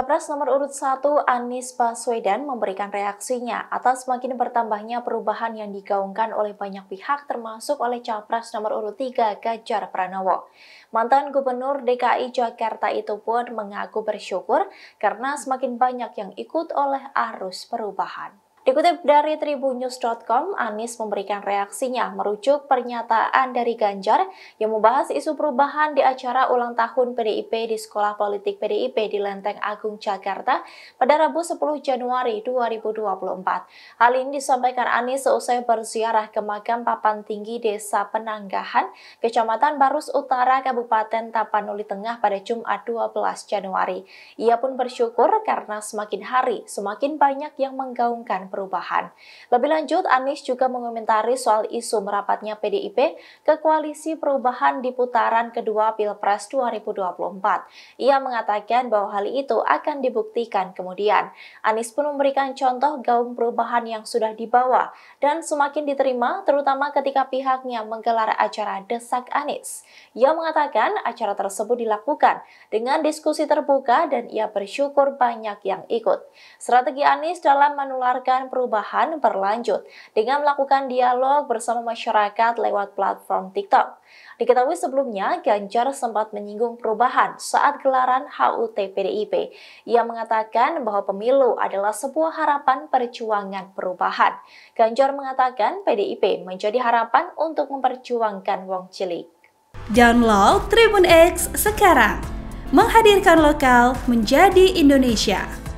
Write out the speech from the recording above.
Capres nomor urut 1 Anies Baswedan memberikan reaksinya atas semakin bertambahnya perubahan yang digaungkan oleh banyak pihak termasuk oleh Capres nomor urut 3 Ganjar Pranowo. Mantan Gubernur DKI Jakarta itu pun mengaku bersyukur karena semakin banyak yang ikut oleh arus perubahan. Dikutip dari tribunnews.com, Anies memberikan reaksinya merujuk pernyataan dari Ganjar yang membahas isu perubahan di acara ulang tahun PDIP di Sekolah Politik PDIP di Lenteng Agung, Jakarta pada Rabu 10 Januari 2024. Hal ini disampaikan Anies seusai berziarah ke makam papan tinggi Desa Penanggahan, Kecamatan Barus Utara, Kabupaten Tapanuli Tengah pada Jumat 12 Januari. Ia pun bersyukur karena semakin hari semakin banyak yang menggaungkan perubahan perubahan. Lebih lanjut, Anies juga mengomentari soal isu merapatnya PDIP ke koalisi perubahan di putaran kedua Pilpres 2024. Ia mengatakan bahwa hal itu akan dibuktikan kemudian. Anies pun memberikan contoh gaung perubahan yang sudah dibawa dan semakin diterima terutama ketika pihaknya menggelar acara Desak Anies. Ia mengatakan acara tersebut dilakukan dengan diskusi terbuka dan ia bersyukur banyak yang ikut. Strategi Anies dalam menularkan perubahan berlanjut dengan melakukan dialog bersama masyarakat lewat platform TikTok. Diketahui sebelumnya, Ganjar sempat menyinggung perubahan saat gelaran HUT PDIP. Ia mengatakan bahwa pemilu adalah sebuah harapan perjuangan perubahan. Ganjar mengatakan PDIP menjadi harapan untuk memperjuangkan wong cilik. Download Tribun X sekarang. Menghadirkan lokal menjadi Indonesia.